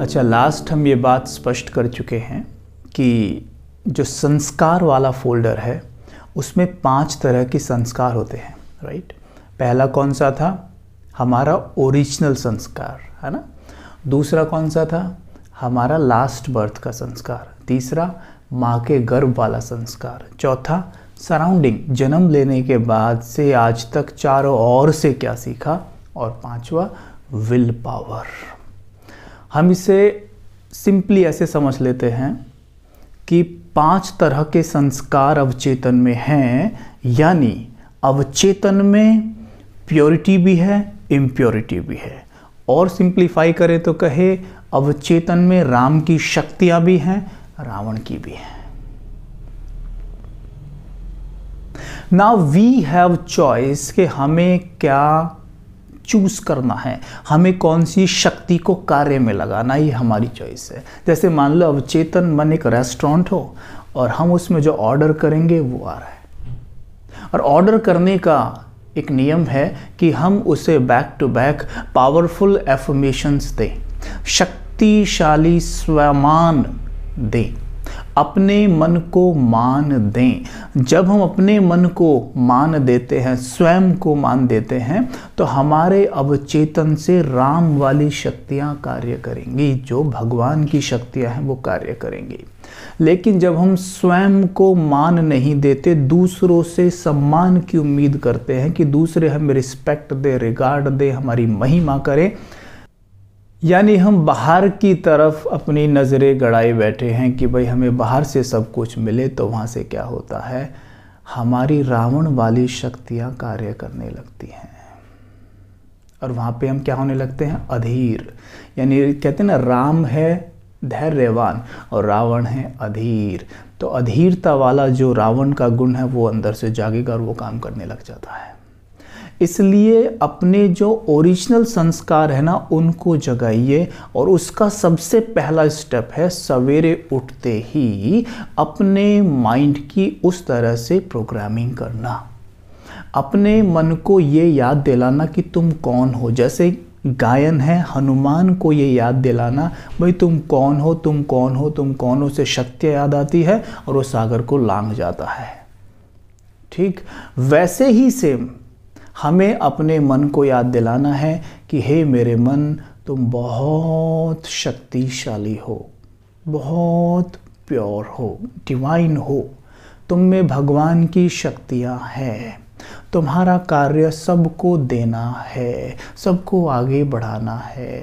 अच्छा लास्ट हम ये बात स्पष्ट कर चुके हैं कि जो संस्कार वाला फोल्डर है उसमें पांच तरह के संस्कार होते हैं राइट पहला कौन सा था हमारा ओरिजिनल संस्कार है ना दूसरा कौन सा था हमारा लास्ट बर्थ का संस्कार तीसरा माँ के गर्भ वाला संस्कार चौथा सराउंडिंग जन्म लेने के बाद से आज तक चारों ओर से क्या सीखा और पांचवा विल पावर हम इसे सिंपली ऐसे समझ लेते हैं कि पांच तरह के संस्कार अवचेतन में हैं यानी अवचेतन में प्योरिटी भी है इम्प्योरिटी भी है और सिंप्लीफाई करें तो कहे अवचेतन में राम की शक्तियाँ भी हैं रावण की भी हैं ना वी हैव चॉइस कि हमें क्या चूज करना है हमें कौन सी शक्ति को कार्य में लगाना ये हमारी चॉइस है जैसे मान लो अवचेतन मन एक रेस्टोरेंट हो और हम उसमें जो ऑर्डर करेंगे वो आ रहा है और ऑर्डर करने का एक नियम है कि हम उसे back to back powerful affirmations दें शक्तिशाली स्वमान दें अपने मन को मान दें जब हम अपने मन को मान देते हैं स्वयं को मान देते हैं तो हमारे अवचेतन से राम वाली शक्तियाँ कार्य करेंगी जो भगवान की शक्तियाँ हैं वो कार्य करेंगी लेकिन जब हम स्वयं को मान नहीं देते दूसरों से सम्मान की उम्मीद करते हैं कि दूसरे हमें रिस्पेक्ट दे रिगार्ड दे हमारी महिमा करें यानी हम बाहर की तरफ अपनी नज़रें गड़ाए बैठे हैं कि भाई हमें बाहर से सब कुछ मिले तो वहाँ से क्या होता है हमारी रावण वाली शक्तियाँ कार्य करने लगती हैं और वहाँ पे हम क्या होने लगते हैं अधीर यानी कहते हैं ना राम है धैर्यवान और रावण है अधीर तो अधीरता वाला जो रावण का गुण है वो अंदर से जागेगा और वो काम करने लग जाता है इसलिए अपने जो ओरिजिनल संस्कार है ना उनको जगाइए और उसका सबसे पहला स्टेप है सवेरे उठते ही अपने माइंड की उस तरह से प्रोग्रामिंग करना अपने मन को ये याद दिलाना कि तुम कौन हो जैसे गायन है हनुमान को ये याद दिलाना भाई तुम कौन हो तुम कौन हो तुम कौन हो से शक्ति याद आती है और वो सागर को लांग जाता है ठीक वैसे ही सेम हमें अपने मन को याद दिलाना है कि हे मेरे मन तुम बहुत शक्तिशाली हो बहुत प्योर हो डिवाइन हो तुम में भगवान की शक्तियाँ हैं तुम्हारा कार्य सबको देना है सबको आगे बढ़ाना है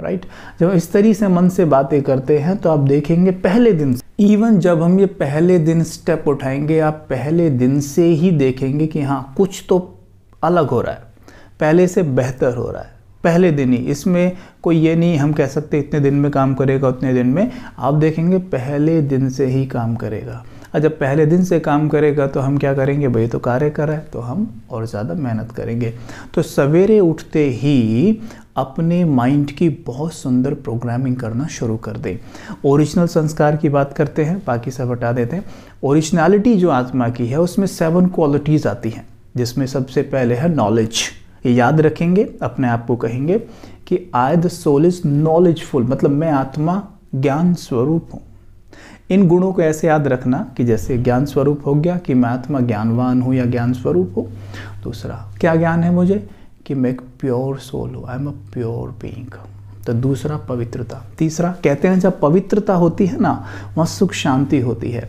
राइट right? जब इस तरीके से मन से बातें करते हैं तो आप देखेंगे पहले दिन से इवन जब हम ये पहले दिन स्टेप उठाएंगे आप पहले दिन से ही देखेंगे कि हाँ कुछ तो अलग हो रहा है पहले से बेहतर हो रहा है पहले दिन ही इसमें कोई ये नहीं हम कह सकते इतने दिन में काम करेगा उतने दिन में आप देखेंगे पहले दिन से ही काम करेगा जब पहले दिन से काम करेगा तो हम क्या करेंगे भाई तो कार्य रहा है तो हम और ज़्यादा मेहनत करेंगे तो सवेरे उठते ही अपने माइंड की बहुत सुंदर प्रोग्रामिंग करना शुरू कर दें ओरिजिनल संस्कार की बात करते हैं बाकी सब हटा देते हैं ओरिजिनलिटी जो आत्मा की है उसमें सेवन क्वालिटीज़ आती हैं जिसमें सबसे पहले है नॉलेज ये याद रखेंगे अपने आप को कहेंगे कि I the soul is knowledgeful मतलब मैं आत्मा ज्ञान स्वरूप हूँ इन गुणों को ऐसे याद रखना कि जैसे ज्ञान स्वरूप हो गया कि मैं आत्मा ज्ञानवान हूँ या ज्ञान स्वरूप हो दूसरा क्या ज्ञान है मुझे कि मैं एक प्योर सोल हूँ I am a pure being तो दूसरा पवित्रता तीसरा कहते हैं जब पवित्रता होती है ना वहाँ सुख शांति होती है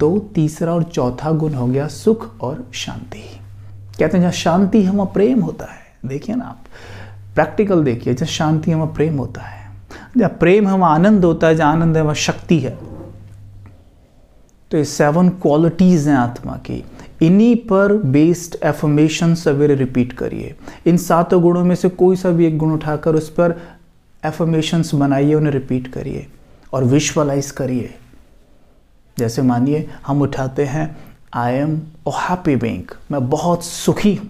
तो तीसरा और चौथा गुण हो गया सुख और शांति कहते हैं जहाँ शांति है वहाँ प्रेम होता है देखिए ना आप प्रैक्टिकल देखिए जहाँ शांति है वहाँ प्रेम होता है जहाँ प्रेम है वहाँ आनंद होता है जहाँ आनंद है वहाँ शक्ति है तो ये सेवन क्वालिटीज़ हैं आत्मा की इन्हीं पर बेस्ड एफर्मेशन सवेरे रिपीट करिए इन सातों गुणों में से कोई सा भी एक गुण उठाकर उस पर एफर्मेशंस बनाइए उन्हें रिपीट करिए और विजुअलाइज करिए जैसे मानिए हम उठाते हैं I am a happy being मैं बहुत सुखी हूँ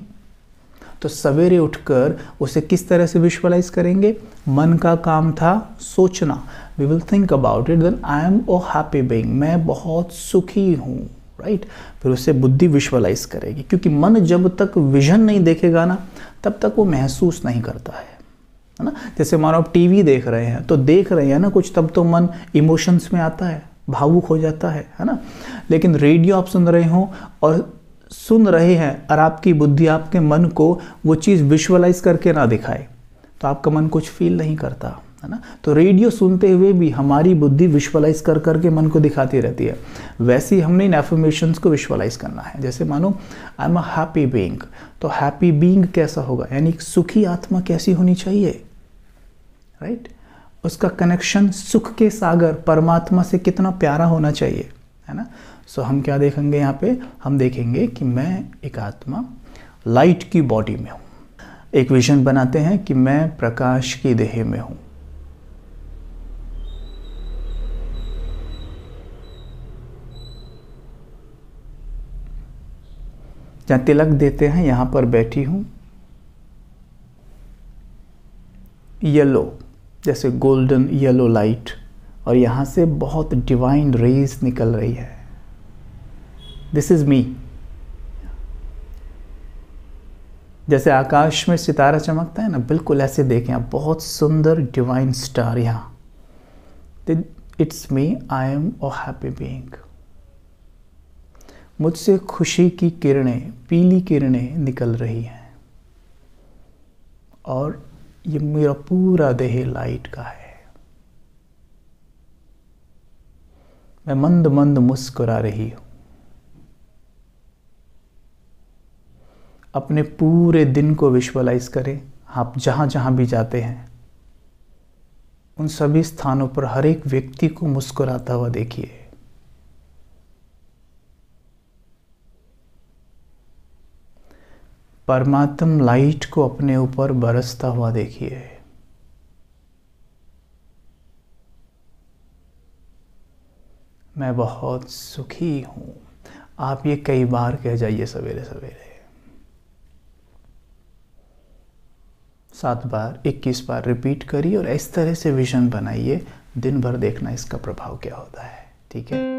तो सवेरे उठकर उसे किस तरह से विजुअलाइज करेंगे मन का काम था सोचना we will think about it then I am a happy being मैं बहुत सुखी हूँ राइट right? फिर उसे बुद्धि विजुअलाइज करेगी क्योंकि मन जब तक विजन नहीं देखेगा ना तब तक वो महसूस नहीं करता है है ना जैसे मानो आप टीवी देख रहे हैं तो देख रहे हैं ना कुछ तब तो मन इमोशंस में आता है भावुक हो जाता है है ना लेकिन रेडियो आप सुन रहे हो और सुन रहे हैं और आपकी बुद्धि आपके मन को वो चीज़ विजुअलाइज करके ना दिखाए तो आपका मन कुछ फील नहीं करता है ना तो रेडियो सुनते हुए भी हमारी बुद्धि विजुअलाइज कर करके मन को दिखाती रहती है वैसे ही हमने इन एफर्मेशन को विजुअलाइज करना है जैसे मानो I am a happy being तो हैप्पी बींग कैसा होगा यानी सुखी आत्मा कैसी होनी चाहिए राइट right? उसका कनेक्शन सुख के सागर परमात्मा से कितना प्यारा होना चाहिए है ना सो हम क्या देखेंगे यहाँ पे हम देखेंगे कि मैं एक आत्मा लाइट की बॉडी में हूँ एक विजन बनाते हैं कि मैं प्रकाश की देह में हूँ जहाँ तिलक देते हैं यहाँ पर बैठी हूँ येलो जैसे गोल्डन येलो लाइट और यहाँ से बहुत डिवाइन रेज निकल रही है दिस इज़ मी जैसे आकाश में सितारा चमकता है ना बिल्कुल ऐसे देखें आप बहुत सुंदर डिवाइन स्टार यहाँ it's me I am a happy being मुझसे खुशी की किरणें पीली किरणें निकल रही हैं और ये मेरा पूरा देह लाइट का है मैं मंद मंद मुस्कुरा रही हूँ अपने पूरे दिन को विजुअलाइज करें आप जहाँ जहाँ भी जाते हैं उन सभी स्थानों पर हर एक व्यक्ति को मुस्कुराता हुआ देखिए परमात्म लाइट को अपने ऊपर बरसता हुआ देखिए मैं बहुत सुखी हूं आप ये कई बार कह जाइए सवेरे सवेरे सात बार इक्कीस बार रिपीट करिए और इस तरह से विजन बनाइए दिन भर देखना इसका प्रभाव क्या होता है ठीक है